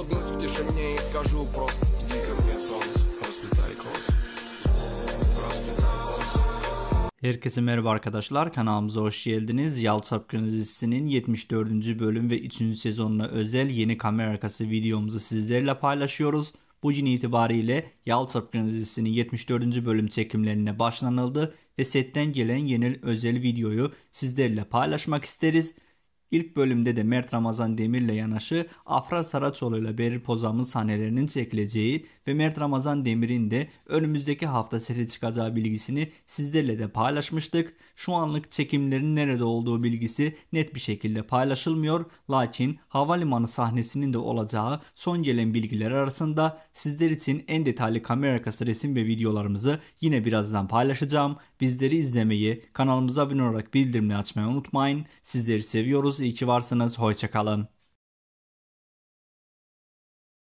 улыбнусь в тишине и скажу просто Иди ко мне, солнце, расплетай косы Herkese merhaba arkadaşlar kanalımıza hoş geldiniz. Yal Çapkın 74. bölüm ve 3. sezonuna özel yeni kamera arkası videomuzu sizlerle paylaşıyoruz. Bu Bugün itibariyle Yal Çapkın 74. bölüm çekimlerine başlanıldı ve setten gelen yeni özel videoyu sizlerle paylaşmak isteriz. İlk bölümde de Mert Ramazan Demir ile yanaşı Afra Saraçoğlu ile Beril Pozam'ın sahnelerinin çekileceği ve Mert Ramazan Demir'in de önümüzdeki hafta sete çıkacağı bilgisini sizlerle de paylaşmıştık. Şu anlık çekimlerin nerede olduğu bilgisi net bir şekilde paylaşılmıyor. Lakin havalimanı sahnesinin de olacağı son gelen bilgiler arasında sizler için en detaylı kamera arkası resim ve videolarımızı yine birazdan paylaşacağım. Bizleri izlemeyi, kanalımıza abone olarak bildirimleri açmayı unutmayın. Sizleri seviyoruz için varsınız. Hoşçakalın.